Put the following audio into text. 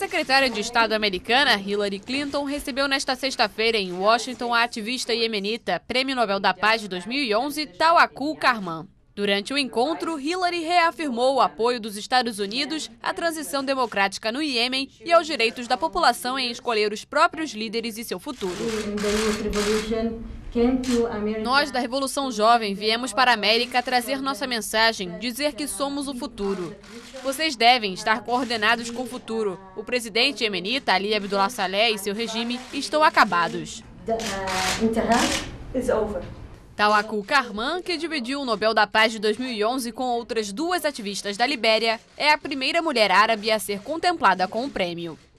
secretária de Estado americana, Hillary Clinton, recebeu nesta sexta-feira em Washington a ativista iemenita, Prêmio Nobel da Paz de 2011, Tawakul Karman. Durante o encontro, Hillary reafirmou o apoio dos Estados Unidos à transição democrática no Iêmen e aos direitos da população em escolher os próprios líderes e seu futuro. Nós da Revolução Jovem viemos para a América trazer nossa mensagem, dizer que somos o futuro. Vocês devem estar coordenados com o futuro. O presidente yemenita Ali Abdullah Saleh e seu regime estão acabados. Uh, Tawakul Karman, que dividiu o Nobel da Paz de 2011 com outras duas ativistas da Libéria, é a primeira mulher árabe a ser contemplada com o prêmio.